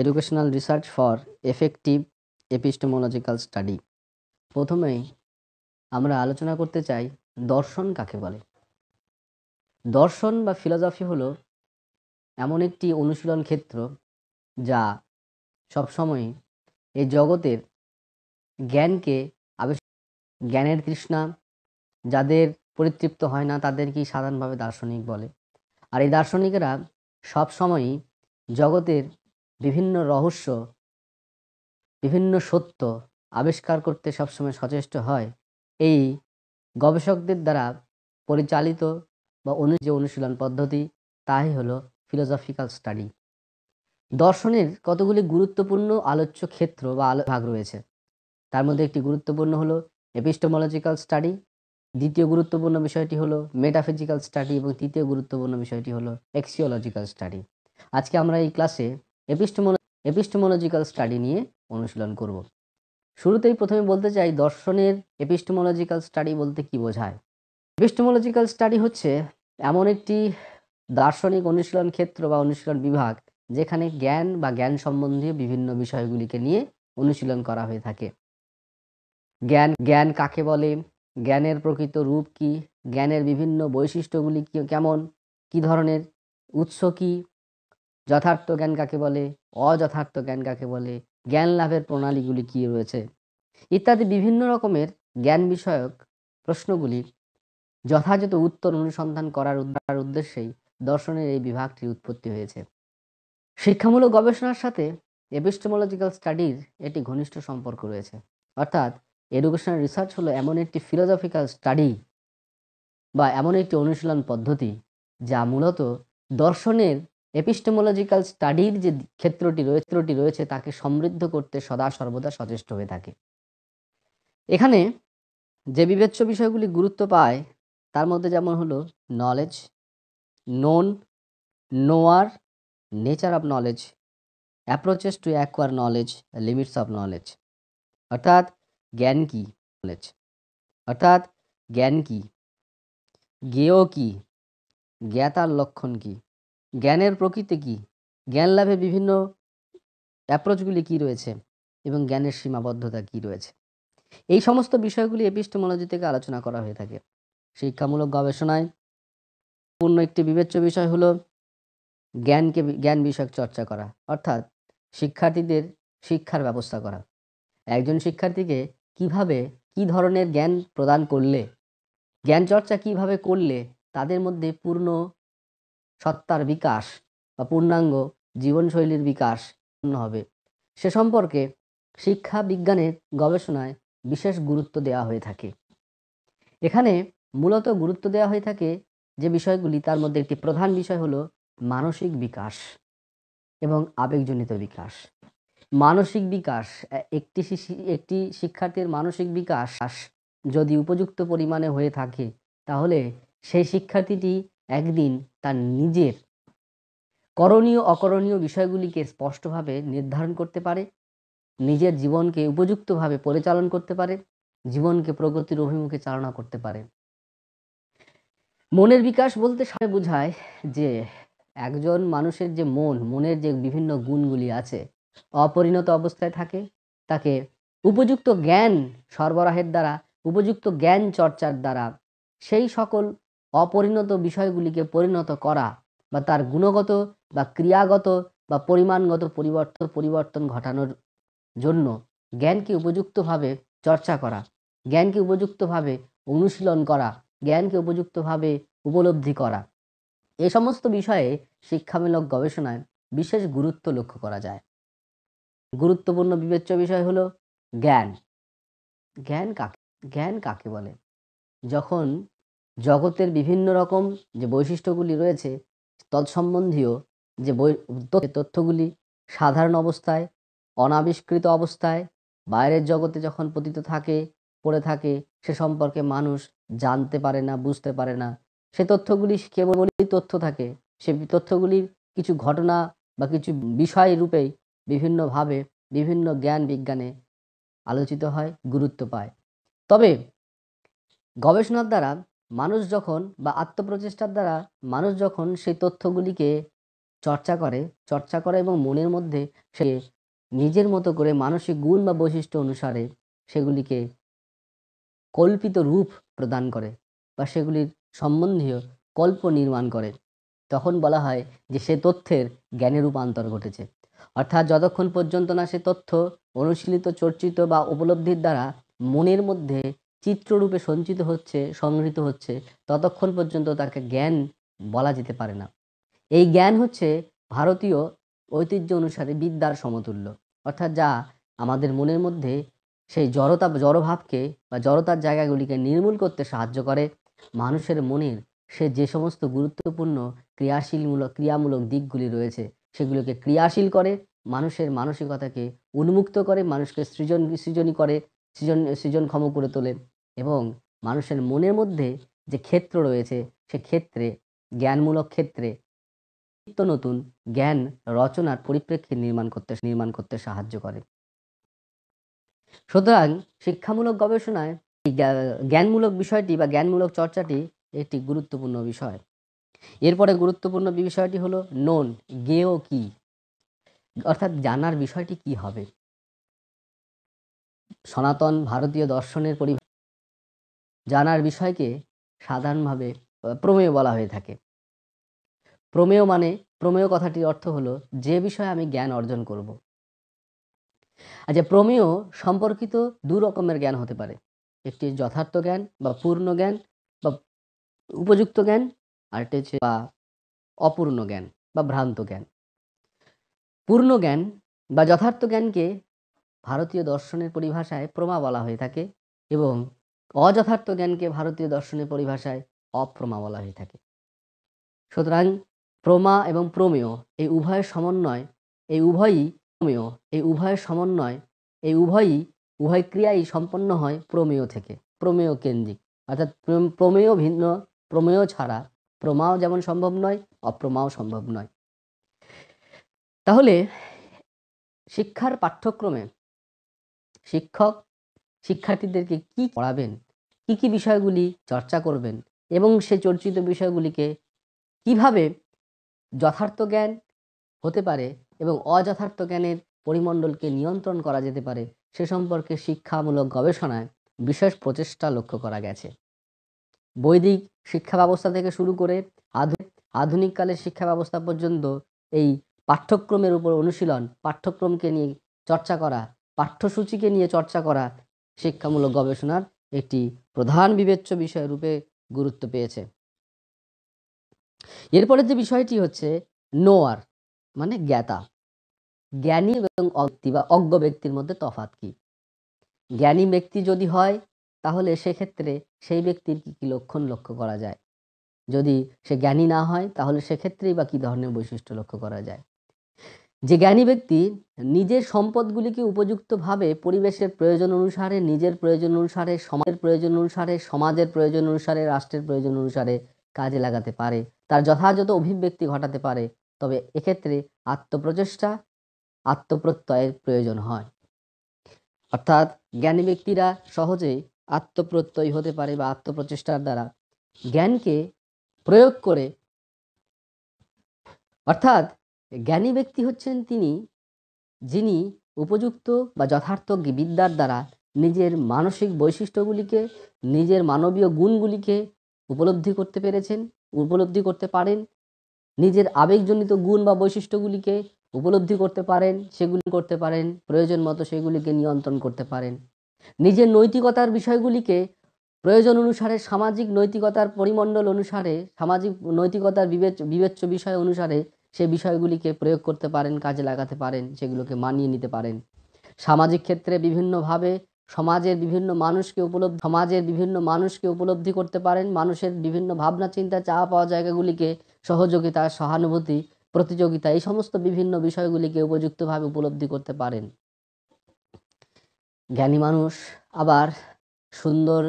educational research for effective epistemological study প্রথমেই আমরা আলোচনা করতে চাই দর্শন কাকে বলে দর্শন বা ফিলোজফি হলো এমন একটি অনুশীলন ক্ষেত্র যা সবসময় এই জগতের জ্ঞানকে আবেশ জ্ঞানের তৃষ্ণা যাদের পরিতৃপ্ত হয় না তাদেরকেই সাধারণভাবে দার্শনিক বলে আর এই দার্শনিকেরা সবসময়ই জগতের বিভিন্ন রহস্য বিভিন্ন সত্য আবিষ্কার করতে সবসময় সচেষ্ট হয় এই গবেষকদের দ্বারা পরিচালিত বা অনু যে অনুশীলন পদ্ধতি তাই হলো ফিলোজফিক্যাল স্টাডি দর্শনের কতগুলি গুরুত্বপূর্ণ আলোচ্য ক্ষেত্র বা আলো ভাগ রয়েছে তার মধ্যে একটি গুরুত্বপূর্ণ হলো এপিস্টোমোলজিক্যাল স্টাডি দ্বিতীয় গুরুত্বপূর্ণ বিষয়টি হলো মেটাফিজিক্যাল স্টাডি এবং তৃতীয় গুরুত্বপূর্ণ বিষয়টি হলো এক্সিওলজিক্যাল স্টাডি আজকে আমরা এই ক্লাসে এপিস্টেমোল এপিস্টোমোলজিক্যাল স্টাডি নিয়ে অনুশীলন করব শুরুতেই প্রথমে বলতে চাই দর্শনের এপিস্টোমোলজিক্যাল স্টাডি বলতে কি বোঝায় এপিস্টোমোলজিক্যাল স্টাডি হচ্ছে এমন একটি দার্শনিক অনুশীলন ক্ষেত্র বা অনুশীলন বিভাগ যেখানে জ্ঞান বা জ্ঞান সম্বন্ধীয় বিভিন্ন বিষয়গুলিকে নিয়ে অনুশীলন করা হয়ে থাকে জ্ঞান জ্ঞান কাকে বলে জ্ঞানের প্রকৃত রূপ কি জ্ঞানের বিভিন্ন বৈশিষ্ট্যগুলি কেমন কি ধরনের উৎস কী যথার্থ জ্ঞান কাকে বলে অযথার্থ জ্ঞান কাকে বলে জ্ঞান লাভের প্রণালীগুলি কী রয়েছে ইত্যাদি বিভিন্ন রকমের জ্ঞান বিষয়ক প্রশ্নগুলি যথাযথ উত্তর অনুসন্ধান করার উদ্ধার উদ্দেশ্যেই দর্শনের এই বিভাগটির উৎপত্তি হয়েছে শিক্ষামূলক গবেষণার সাথে এপিস্টোমোলজিক্যাল স্টাডির এটি ঘনিষ্ঠ সম্পর্ক রয়েছে অর্থাৎ এডুকেশনাল রিসার্চ হলো এমন একটি ফিলোজফিক্যাল স্টাডি বা এমন একটি অনুশীলন পদ্ধতি যা মূলত দর্শনের এপিস্টেমোলজিক্যাল স্টাডির যে ক্ষেত্রটি রয়েছে রয়েছে তাকে সমৃদ্ধ করতে সদা সর্বদা সচেষ্ট হয়ে থাকে এখানে যে বিবেচ্য বিষয়গুলি গুরুত্ব পায় তার মধ্যে যেমন হলো knowledge known knower nature of knowledge approaches to acquire knowledge limits of knowledge অর্থাৎ জ্ঞান কি নলেজ অর্থাৎ জ্ঞান কি জ্ঞেয় কি জ্ঞাতার লক্ষণ কি জ্ঞানের প্রকৃতি কী জ্ঞান লাভে বিভিন্ন অ্যাপ্রোচগুলি কী রয়েছে এবং জ্ঞানের সীমাবদ্ধতা কী রয়েছে এই সমস্ত বিষয়গুলি এপিস্টোমোলজি থেকে আলোচনা করা হয়ে থাকে শিক্ষামূলক গবেষণায় পূর্ণ একটি বিবেচ্য বিষয় হলো জ্ঞানকে জ্ঞান বিষয়ক চর্চা করা অর্থাৎ শিক্ষার্থীদের শিক্ষার ব্যবস্থা করা একজন শিক্ষার্থীকে কিভাবে কি ধরনের জ্ঞান প্রদান করলে জ্ঞান চর্চা কিভাবে করলে তাদের মধ্যে পূর্ণ সত্তার বিকাশ বা পূর্ণাঙ্গ জীবনশৈলীর বিকাশ হবে সে সম্পর্কে শিক্ষা বিজ্ঞানের গবেষণায় বিশেষ গুরুত্ব দেওয়া হয়ে থাকে এখানে মূলত গুরুত্ব দেওয়া হয়ে থাকে যে বিষয়গুলি তার মধ্যে একটি প্রধান বিষয় হলো মানসিক বিকাশ এবং আবেগজনিত বিকাশ মানসিক বিকাশ একটি একটি শিক্ষার্থীর মানসিক বিকাশ যদি উপযুক্ত পরিমাণে হয়ে থাকে তাহলে সেই শিক্ষার্থীটি একদিন তার নিজের করণীয় অকরণীয় বিষয়গুলিকে স্পষ্টভাবে নির্ধারণ করতে পারে নিজের জীবনকে উপযুক্তভাবে পরিচালন করতে পারে জীবনকে প্রগতির অভিমুখে চালনা করতে পারে মনের বিকাশ বলতে সবাই বোঝায় যে একজন মানুষের যে মন মনের যে বিভিন্ন গুণগুলি আছে অপরিণত অবস্থায় থাকে তাকে উপযুক্ত জ্ঞান সরবরাহের দ্বারা উপযুক্ত জ্ঞান চর্চার দ্বারা সেই সকল অপরিণত বিষয়গুলিকে পরিণত করা বা তার গুণগত বা ক্রিয়াগত বা পরিমাণগত পরিবর্তন পরিবর্তন ঘটানোর জন্য জ্ঞানকে উপযুক্তভাবে চর্চা করা জ্ঞানকে উপযুক্তভাবে অনুশীলন করা জ্ঞানকে উপযুক্তভাবে উপলব্ধি করা এ সমস্ত বিষয়ে শিক্ষামূলক গবেষণায় বিশেষ গুরুত্ব লক্ষ্য করা যায় গুরুত্বপূর্ণ বিবেচ্য বিষয় হলো জ্ঞান জ্ঞান কাকে জ্ঞান কাকে বলে যখন জগতের বিভিন্ন রকম যে বৈশিষ্ট্যগুলি রয়েছে তৎসম্বন্ধীয় যে বই তথ্যগুলি সাধারণ অবস্থায় অনাবিষ্কৃত অবস্থায় বাইরের জগতে যখন পতিত থাকে পড়ে থাকে সে সম্পর্কে মানুষ জানতে পারে না বুঝতে পারে না সে তথ্যগুলি কেবলই তথ্য থাকে সে তথ্যগুলির কিছু ঘটনা বা কিছু বিষয় রূপেই বিভিন্নভাবে বিভিন্ন জ্ঞান বিজ্ঞানে আলোচিত হয় গুরুত্ব পায় তবে গবেষণার দ্বারা মানুষ যখন বা আত্মপ্রচেষ্টার দ্বারা মানুষ যখন সেই তথ্যগুলিকে চর্চা করে চর্চা করে এবং মনের মধ্যে সে নিজের মতো করে মানসিক গুণ বা বৈশিষ্ট্য অনুসারে সেগুলিকে কল্পিত রূপ প্রদান করে বা সেগুলির সম্বন্ধীয় কল্প নির্মাণ করে তখন বলা হয় যে সে তথ্যের জ্ঞানে রূপান্তর ঘটেছে অর্থাৎ যতক্ষণ পর্যন্ত না সে তথ্য অনুশীলিত চর্চিত বা উপলব্ধির দ্বারা মনের মধ্যে চিত্ররূপে সঞ্চিত হচ্ছে সংগৃহীত হচ্ছে ততক্ষণ পর্যন্ত তাকে জ্ঞান বলা যেতে পারে না এই জ্ঞান হচ্ছে ভারতীয় ঐতিহ্য অনুসারে বিদ্যার সমতুল্য অর্থাৎ যা আমাদের মনের মধ্যে সেই জড়তা জড়ভাবকে বা জড়তার জায়গাগুলিকে নির্মূল করতে সাহায্য করে মানুষের মনের সে যে সমস্ত গুরুত্বপূর্ণ ক্রিয়াশীলমূলক ক্রিয়ামূলক দিকগুলি রয়েছে সেগুলোকে ক্রিয়াশীল করে মানুষের মানসিকতাকে উন্মুক্ত করে মানুষকে সৃজন সৃজনী করে সৃজন সৃজনক্ষম করে তোলে এবং মানুষের মনের মধ্যে যে ক্ষেত্র রয়েছে সে ক্ষেত্রে জ্ঞানমূলক ক্ষেত্রে নিত্য নতুন জ্ঞান রচনার পরিপ্রেক্ষিত নির্মাণ করতে নির্মাণ করতে সাহায্য করে সুতরাং শিক্ষামূলক গবেষণায় জ্ঞানমূলক বিষয়টি বা জ্ঞানমূলক চর্চাটি একটি গুরুত্বপূর্ণ বিষয় এরপরে গুরুত্বপূর্ণ বিষয়টি হলো নোন গেও কি অর্থাৎ জানার বিষয়টি কি হবে সনাতন ভারতীয় দর্শনের পরি জানার বিষয়কে সাধারণভাবে প্রমেয় বলা হয়ে থাকে প্রমেয় মানে প্রমেয় কথাটির অর্থ হলো যে বিষয়ে আমি জ্ঞান অর্জন করব আচ্ছা প্রমেয় সম্পর্কিত দু রকমের জ্ঞান হতে পারে একটি যথার্থ জ্ঞান বা পূর্ণ জ্ঞান বা উপযুক্ত জ্ঞান আর বা অপূর্ণ জ্ঞান বা ভ্রান্ত জ্ঞান পূর্ণ জ্ঞান বা যথার্থ জ্ঞানকে ভারতীয় দর্শনের পরিভাষায় প্রমা বলা হয়ে থাকে এবং অযথার্থ জ্ঞানকে ভারতীয় দর্শনের পরিভাষায় অপ্রমা বলা হয়ে থাকে সুতরাং প্রমা এবং প্রমেয় এই উভয়ের সমন্বয় এই উভয়ই প্রমেয় এই উভয়ের সমন্বয় এই উভয়ই উভয় ক্রিয়াই সম্পন্ন হয় প্রমেয় থেকে প্রমেয় কেন্দ্রিক অর্থাৎ প্রমেয় ভিন্ন প্রমেয় ছাড়া প্রমাও যেমন সম্ভব নয় অপ্রমাও সম্ভব নয় তাহলে শিক্ষার পাঠ্যক্রমে শিক্ষক শিক্ষার্থীদেরকে কি পড়াবেন কি কি বিষয়গুলি চর্চা করবেন এবং সে চর্চিত বিষয়গুলিকে কিভাবে যথার্থ জ্ঞান হতে পারে এবং অযথার্থ জ্ঞানের পরিমণ্ডলকে নিয়ন্ত্রণ করা যেতে পারে সে সম্পর্কে শিক্ষামূলক গবেষণায় বিশেষ প্রচেষ্টা লক্ষ্য করা গেছে বৈদিক শিক্ষা ব্যবস্থা থেকে শুরু করে আধুনিককালের শিক্ষা ব্যবস্থা পর্যন্ত এই পাঠ্যক্রমের উপর অনুশীলন পাঠ্যক্রমকে নিয়ে চর্চা করা পাঠ্যসূচিকে নিয়ে চর্চা করা শিক্ষামূলক গবেষণার একটি প্রধান বিবেচ্য বিষয় রূপে গুরুত্ব পেয়েছে এরপরে যে বিষয়টি হচ্ছে নোয়ার মানে জ্ঞাতা জ্ঞানী এবং অক্তি বা অজ্ঞ ব্যক্তির মধ্যে তফাত কি জ্ঞানী ব্যক্তি যদি হয় তাহলে সেক্ষেত্রে সেই ব্যক্তির কি কি লক্ষণ লক্ষ্য করা যায় যদি সে জ্ঞানী না হয় তাহলে সেক্ষেত্রেই বা কী ধরনের বৈশিষ্ট্য লক্ষ্য করা যায় যে জ্ঞানী ব্যক্তি নিজের সম্পদগুলিকে উপযুক্তভাবে পরিবেশের প্রয়োজন অনুসারে নিজের প্রয়োজন অনুসারে সমাজের প্রয়োজন অনুসারে সমাজের প্রয়োজন অনুসারে রাষ্ট্রের প্রয়োজন অনুসারে কাজে লাগাতে পারে তার যথাযথ অভিব্যক্তি ঘটাতে পারে তবে এক্ষেত্রে আত্মপ্রচেষ্টা আত্মপ্রত্যয়ের প্রয়োজন হয় অর্থাৎ জ্ঞানী ব্যক্তিরা সহজে আত্মপ্রত্যয় হতে পারে বা আত্মপ্রচেষ্টার দ্বারা জ্ঞানকে প্রয়োগ করে অর্থাৎ জ্ঞানী ব্যক্তি হচ্ছেন তিনি যিনি উপযুক্ত বা যথার্থ বিদ্যার দ্বারা নিজের মানসিক বৈশিষ্ট্যগুলিকে নিজের মানবীয় গুণগুলিকে উপলব্ধি করতে পেরেছেন উপলব্ধি করতে পারেন নিজের আবেগজনিত গুণ বা বৈশিষ্ট্যগুলিকে উপলব্ধি করতে পারেন সেগুলি করতে পারেন প্রয়োজন মতো সেগুলিকে নিয়ন্ত্রণ করতে পারেন নিজের নৈতিকতার বিষয়গুলিকে প্রয়োজন অনুসারে সামাজিক নৈতিকতার পরিমণ্ডল অনুসারে সামাজিক নৈতিকতার বিবেচ বিবেচ্য বিষয় অনুসারে সেই বিষয়গুলিকে প্রয়োগ করতে পারেন কাজে লাগাতে পারেন সেগুলোকে মানিয়ে নিতে পারেন সামাজিক ক্ষেত্রে বিভিন্নভাবে সমাজের বিভিন্ন মানুষকে উপলব্ধি সমাজের বিভিন্ন মানুষকে উপলব্ধি করতে পারেন মানুষের বিভিন্ন ভাবনা চিন্তা চাওয়া পাওয়া জায়গাগুলিকে সহযোগিতা সহানুভূতি প্রতিযোগিতা এই সমস্ত বিভিন্ন বিষয়গুলিকে উপযুক্তভাবে উপলব্ধি করতে পারেন জ্ঞানী মানুষ আবার সুন্দর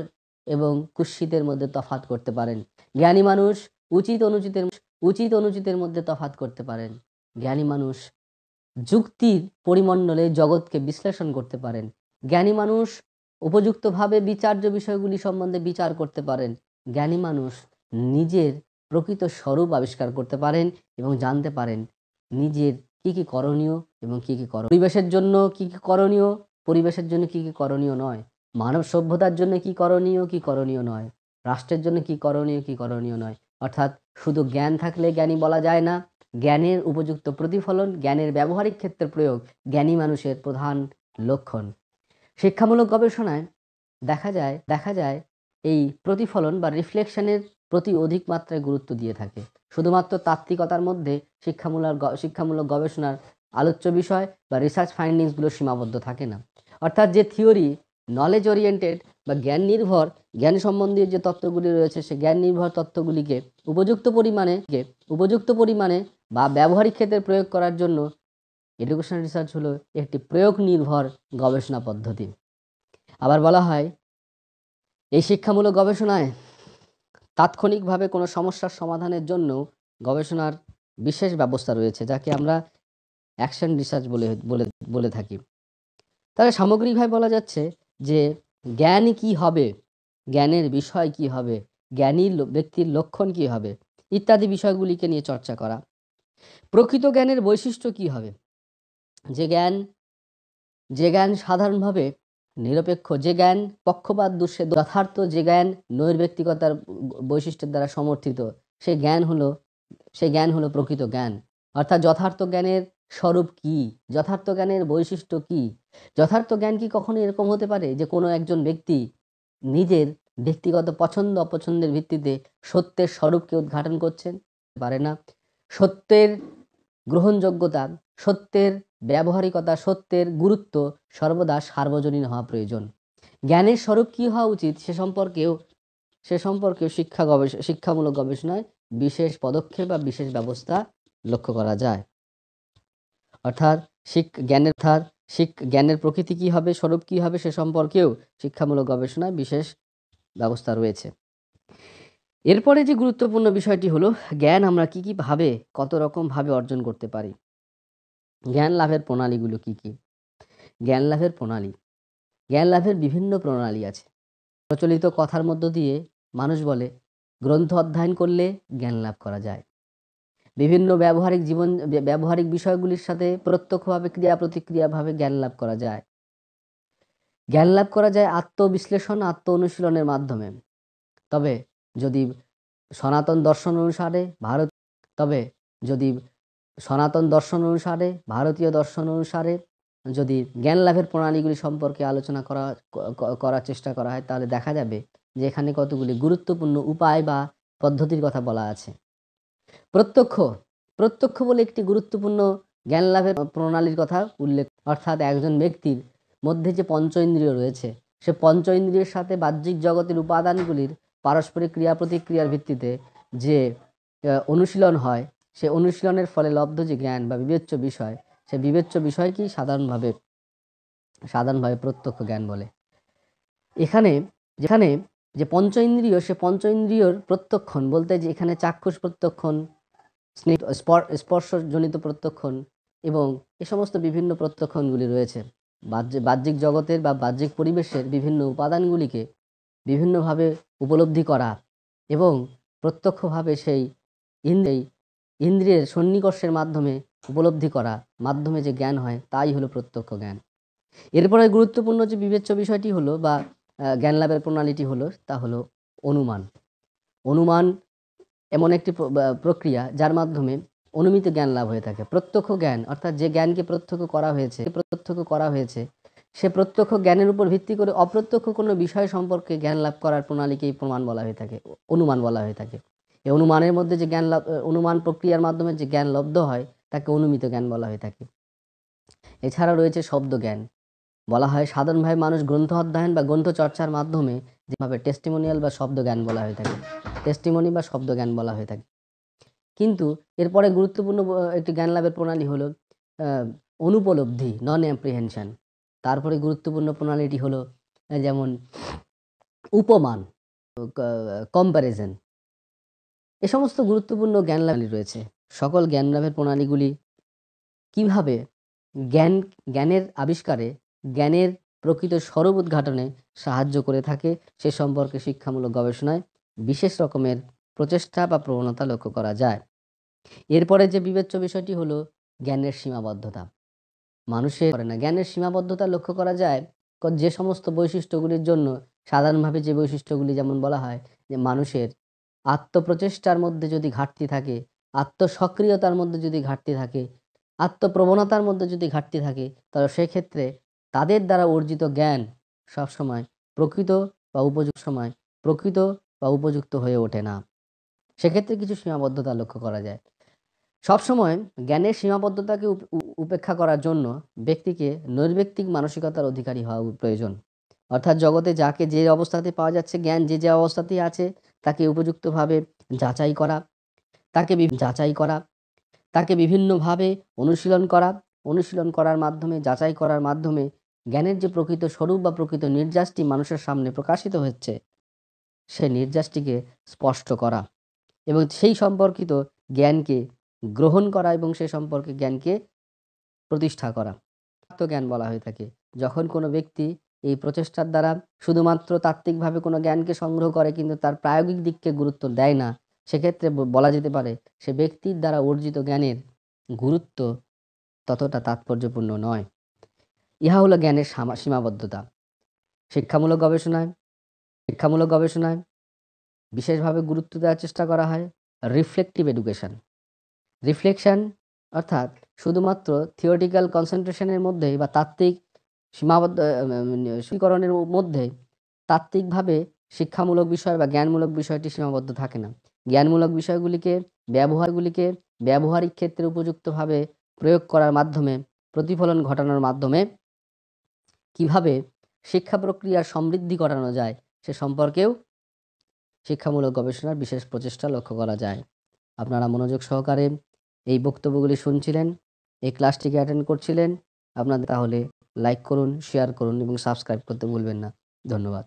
এবং কুৎসিতের মধ্যে তফাত করতে পারেন জ্ঞানী মানুষ উচিত অনুচিতের উচিত অনুচিতের মধ্যে তফাত করতে পারেন জ্ঞানী মানুষ যুক্তির পরিমণ্ডলে জগৎকে বিশ্লেষণ করতে পারেন জ্ঞানী মানুষ উপযুক্তভাবে বিচার্য বিষয়গুলি সম্বন্ধে বিচার করতে পারেন জ্ঞানী মানুষ নিজের প্রকৃত স্বরূপ আবিষ্কার করতে পারেন এবং জানতে পারেন নিজের কি কি করণীয় এবং কি কি কর পরিবেশের জন্য কি কি করণীয় পরিবেশের জন্য কি কি করণীয় নয় মানব সভ্যতার জন্য কি করণীয় কি করণীয় নয় রাষ্ট্রের জন্য কি করণীয় কি করণীয় নয় অর্থাৎ শুধু জ্ঞান থাকলে জ্ঞানী বলা যায় না জ্ঞানের উপযুক্ত প্রতিফলন জ্ঞানের ব্যবহারিক ক্ষেত্রে প্রয়োগ জ্ঞানী মানুষের প্রধান লক্ষণ শিক্ষামূলক গবেষণায় দেখা যায় দেখা যায় এই প্রতিফলন বা রিফ্লেকশনের প্রতি অধিক মাত্রায় গুরুত্ব দিয়ে থাকে শুধুমাত্র তাত্ত্বিকতার মধ্যে শিক্ষামূলক শিক্ষামূলক গবেষণার আলোচ্য বিষয় বা রিসার্চ ফাইন্ডিংসগুলো সীমাবদ্ধ থাকে না অর্থাৎ যে থিওরি নলেজ ওরিয়েন্টেড বা জ্ঞান নির্ভর জ্ঞান সম্বন্ধীয় যে তত্ত্বগুলি রয়েছে সে জ্ঞান নির্ভর তত্ত্বগুলিকে উপযুক্ত পরিমাণে উপযুক্ত পরিমাণে বা ব্যবহারিক ক্ষেত্রে প্রয়োগ করার জন্য এডুকেশন রিসার্চ হলো একটি প্রয়োগ নির্ভর গবেষণা পদ্ধতি আবার বলা হয় এই শিক্ষামূলক গবেষণায় তাৎক্ষণিকভাবে কোনো সমস্যার সমাধানের জন্য গবেষণার বিশেষ ব্যবস্থা রয়েছে যাকে আমরা অ্যাকশন রিসার্চ বলে বলে বলে থাকি তাহলে সামগ্রিকভাবে বলা যাচ্ছে যে জ্ঞান কি হবে জ্ঞানের বিষয় কি হবে জ্ঞানী ব্যক্তির লক্ষণ কি হবে ইত্যাদি বিষয়গুলিকে নিয়ে চর্চা করা প্রকৃত জ্ঞানের বৈশিষ্ট্য কি হবে যে জ্ঞান যে জ্ঞান সাধারণভাবে নিরপেক্ষ যে জ্ঞান পক্ষপাত দুঃশে যথার্থ যে জ্ঞান নৈর্ব্যক্তিকতার বৈশিষ্ট্যের দ্বারা সমর্থিত সে জ্ঞান হলো সে জ্ঞান হলো প্রকৃত জ্ঞান অর্থাৎ যথার্থ জ্ঞানের স্বরূপ কি যথার্থ জ্ঞানের বৈশিষ্ট্য কি যথার্থ জ্ঞান কি কখনো এরকম হতে পারে যে কোনো একজন ব্যক্তি নিজের ব্যক্তিগত পছন্দ অপছন্দের ভিত্তিতে সত্যের স্বরূপকে উদ্ঘাটন করছেন পারে না সত্যের গ্রহণযোগ্যতা সত্যের ব্যবহারিকতা সত্যের গুরুত্ব সর্বদা সার্বজনীন হওয়া প্রয়োজন জ্ঞানের স্বরূপ কী হওয়া উচিত সে সম্পর্কেও সে সম্পর্কেও শিক্ষা গবেষ শিক্ষামূলক গবেষণায় বিশেষ পদক্ষেপ বা বিশেষ ব্যবস্থা লক্ষ্য করা যায় অর্থাৎ শিক জ্ঞানের ধার শিক জ্ঞানের প্রকৃতি কী হবে স্বরূপ কী হবে সে সম্পর্কেও শিক্ষামূলক গবেষণায় বিশেষ ব্যবস্থা রয়েছে এরপরে যে গুরুত্বপূর্ণ বিষয়টি হলো জ্ঞান আমরা কী কীভাবে কত রকমভাবে অর্জন করতে পারি জ্ঞান লাভের প্রণালীগুলো কি কি জ্ঞান লাভের প্রণালী জ্ঞান লাভের বিভিন্ন প্রণালী আছে প্রচলিত কথার মধ্য দিয়ে মানুষ বলে গ্রন্থ অধ্যয়ন করলে জ্ঞান লাভ করা যায় বিভিন্ন ব্যবহারিক জীবন ব্যবহারিক বিষয়গুলির সাথে প্রত্যক্ষভাবে ক্রিয়া প্রতিক্রিয়াভাবে জ্ঞান লাভ করা যায় জ্ঞান লাভ করা যায় আত্মবিশ্লেষণ আত্ম অনুশীলনের মাধ্যমে তবে যদি সনাতন দর্শন অনুসারে ভারত তবে যদি সনাতন দর্শন অনুসারে ভারতীয় দর্শন অনুসারে যদি জ্ঞান লাভের প্রণালীগুলি সম্পর্কে আলোচনা করা করার চেষ্টা করা হয় তাহলে দেখা যাবে যে এখানে কতগুলি গুরুত্বপূর্ণ উপায় বা পদ্ধতির কথা বলা আছে প্রত্যক্ষ প্রত্যক্ষ বলে একটি গুরুত্বপূর্ণ জ্ঞান লাভের প্রণালীর কথা উল্লেখ অর্থাৎ একজন ব্যক্তির মধ্যে যে পঞ্চ ইন্দ্রিয় রয়েছে সে পঞ্চ ইন্দ্রিয়ের সাথে বাহ্যিক জগতের উপাদানগুলির পারস্পরিক ক্রিয়া প্রতিক্রিয়ার ভিত্তিতে যে অনুশীলন হয় সে অনুশীলনের ফলে লব্ধ যে জ্ঞান বা বিবেচ্য বিষয় সে বিবেচ্য বিষয়কেই সাধারণভাবে সাধারণভাবে প্রত্যক্ষ জ্ঞান বলে এখানে যেখানে যে পঞ্চ ইন্দ্রিয় সে পঞ্চ ইন্দ্রিয়র প্রত্যক্ষণ বলতে যে এখানে চাক্ষুষ প্রত্যক্ষণ স্নেহ স্পর্শজনিত প্রত্যক্ষণ এবং এ সমস্ত বিভিন্ন প্রত্যক্ষণগুলি রয়েছে বাহ্যিক জগতের বা বাহ্যিক পরিবেশের বিভিন্ন উপাদানগুলিকে বিভিন্নভাবে উপলব্ধি করা এবং প্রত্যক্ষভাবে সেই ইন্দ্রেই ইন্দ্রিয়ের সন্নিকর্ষের মাধ্যমে উপলব্ধি করা মাধ্যমে যে জ্ঞান হয় তাই হলো প্রত্যক্ষ জ্ঞান এরপরে গুরুত্বপূর্ণ যে বিবেচ্য বিষয়টি হলো বা জ্ঞান লাভের প্রণালীটি হলো তা হলো অনুমান অনুমান এমন একটি প্রক্রিয়া যার মাধ্যমে অনুমিত জ্ঞান লাভ হয়ে থাকে প্রত্যক্ষ জ্ঞান অর্থাৎ যে জ্ঞানকে প্রত্যক্ষ করা হয়েছে প্রত্যক্ষ করা হয়েছে সে প্রত্যক্ষ জ্ঞানের উপর ভিত্তি করে অপ্রত্যক্ষ কোনো বিষয় সম্পর্কে জ্ঞান লাভ করার প্রণালীকেই প্রমাণ বলা হয়ে থাকে অনুমান বলা হয়ে থাকে এই অনুমানের মধ্যে যে জ্ঞান লাভ অনুমান প্রক্রিয়ার মাধ্যমে যে জ্ঞান লব্ধ হয় তাকে অনুমিত জ্ঞান বলা হয়ে থাকে এছাড়া রয়েছে শব্দ জ্ঞান বলা হয় সাধারণভাবে মানুষ গ্রন্থ অধ্যয়ন বা গ্রন্থ চর্চার মাধ্যমে যেভাবে টেস্টিমোনিয়াল বা শব্দ জ্ঞান বলা হয়ে থাকে টেস্টিমনি বা শব্দ জ্ঞান বলা হয়ে থাকে কিন্তু এরপরে গুরুত্বপূর্ণ একটি জ্ঞান লাভের প্রণালী হলো অনুপলব্ধি নন অ্যাপ্রিহেনশান তারপরে গুরুত্বপূর্ণ প্রণালীটি হলো যেমন উপমান কম্প্যারিজেন এ সমস্ত গুরুত্বপূর্ণ জ্ঞান লাভ রয়েছে সকল জ্ঞান লাভের প্রণালীগুলি কিভাবে জ্ঞান জ্ঞানের আবিষ্কারে জ্ঞানের প্রকৃত স্বরূপ উদ্ঘাটনে সাহায্য করে থাকে সে সম্পর্কে শিক্ষামূলক গবেষণায় বিশেষ রকমের প্রচেষ্টা বা প্রবণতা লক্ষ্য করা যায় এরপরে যে বিবেচ্য বিষয়টি হলো জ্ঞানের সীমাবদ্ধতা মানুষের করে না জ্ঞানের সীমাবদ্ধতা লক্ষ্য করা যায় যে সমস্ত বৈশিষ্ট্যগুলির জন্য সাধারণভাবে যে বৈশিষ্ট্যগুলি যেমন বলা হয় যে মানুষের আত্মপ্রচেষ্টার মধ্যে যদি ঘাটতি থাকে আত্মসক্রিয়তার মধ্যে যদি ঘাটতি থাকে আত্মপ্রবণতার মধ্যে যদি ঘাটতি থাকে তাহলে সেক্ষেত্রে তাদের দ্বারা অর্জিত জ্ঞান সবসময় প্রকৃত বা উপযুক্ত সময় প্রকৃত বা উপযুক্ত হয়ে ওঠে না সেক্ষেত্রে কিছু সীমাবদ্ধতা লক্ষ্য করা যায় সবসময় জ্ঞানের সীমাবদ্ধতাকে উপেক্ষা করার জন্য ব্যক্তিকে নৈর্ব্যক্তিক মানসিকতার অধিকারী হওয়া প্রয়োজন অর্থাৎ জগতে যাকে যে অবস্থাতে পাওয়া যাচ্ছে জ্ঞান যে যে অবস্থাতেই আছে তাকে উপযুক্তভাবে যাচাই করা তাকে যাচাই করা তাকে বিভিন্নভাবে অনুশীলন করা অনুশীলন করার মাধ্যমে যাচাই করার মাধ্যমে জ্ঞানের যে প্রকৃত স্বরূপ বা প্রকৃত নির্যাসটি মানুষের সামনে প্রকাশিত হচ্ছে সে নির্যাসটিকে স্পষ্ট করা এবং সেই সম্পর্কিত জ্ঞানকে গ্রহণ করা এবং সে সম্পর্কে জ্ঞানকে প্রতিষ্ঠা করা জ্ঞান বলা হয়ে থাকে যখন কোনো ব্যক্তি এই প্রচেষ্টার দ্বারা শুধুমাত্র তাত্ত্বিকভাবে কোনো জ্ঞানকে সংগ্রহ করে কিন্তু তার প্রায়োগিক দিককে গুরুত্ব দেয় না সেক্ষেত্রে বলা যেতে পারে সে ব্যক্তির দ্বারা অর্জিত জ্ঞানের গুরুত্ব ততটা তাৎপর্যপূর্ণ নয় ইহা হলো জ্ঞানের সীমাবদ্ধতা শিক্ষামূলক গবেষণায় শিক্ষামূলক গবেষণায় বিশেষভাবে গুরুত্ব দেওয়ার চেষ্টা করা হয় রিফ্লেকটিভ এডুকেশন রিফ্লেকশন অর্থাৎ শুধুমাত্র থিওরিটিক্যাল কনসেন্ট্রেশনের মধ্যেই বা তাত্ত্বিক সীমাবদ্ধ সীকরণের মধ্যে তাত্ত্বিকভাবে শিক্ষামূলক বিষয় বা জ্ঞানমূলক বিষয়টি সীমাবদ্ধ থাকে না জ্ঞানমূলক বিষয়গুলিকে ব্যবহারগুলিকে ব্যবহারিক ক্ষেত্রে উপযুক্তভাবে প্রয়োগ করার মাধ্যমে প্রতিফলন ঘটানোর মাধ্যমে কিভাবে শিক্ষা প্রক্রিয়ার সমৃদ্ধি করানো যায় সে সম্পর্কেও শিক্ষামূলক গবেষণার বিশেষ প্রচেষ্টা লক্ষ্য করা যায় আপনারা মনোযোগ সহকারে এই বক্তব্যগুলি শুনছিলেন এই ক্লাসটিকে অ্যাটেন্ড করছিলেন আপনাদের তাহলে লাইক করুন শেয়ার করুন এবং সাবস্ক্রাইব করতে ভুলবেন না ধন্যবাদ